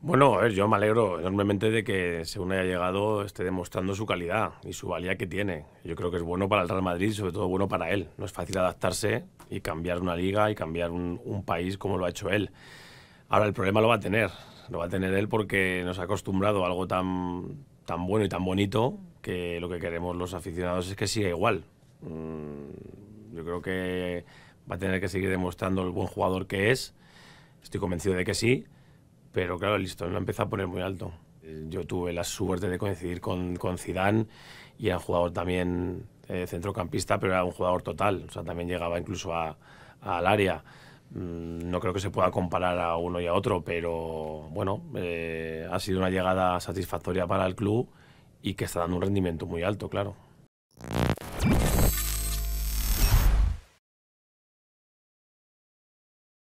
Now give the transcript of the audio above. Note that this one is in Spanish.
Bueno, a ver, yo me alegro enormemente de que según haya llegado esté demostrando su calidad y su valía que tiene. Yo creo que es bueno para el Real Madrid y sobre todo bueno para él. No es fácil adaptarse y cambiar una liga y cambiar un, país como lo ha hecho él. Ahora el problema lo va a tener, lo va a tener él porque nos ha acostumbrado a algo tan, tan bueno y tan bonito que lo que queremos los aficionados es que siga igual. Mm, yo creo que va a tener que seguir demostrando el buen jugador que es. Estoy convencido de que sí pero claro, listo no lo empezó a poner muy alto. Yo tuve la suerte de coincidir con, con Zidane y era jugador también eh, centrocampista, pero era un jugador total, o sea, también llegaba incluso al área. Mm, no creo que se pueda comparar a uno y a otro, pero bueno, eh, ha sido una llegada satisfactoria para el club y que está dando un rendimiento muy alto, claro.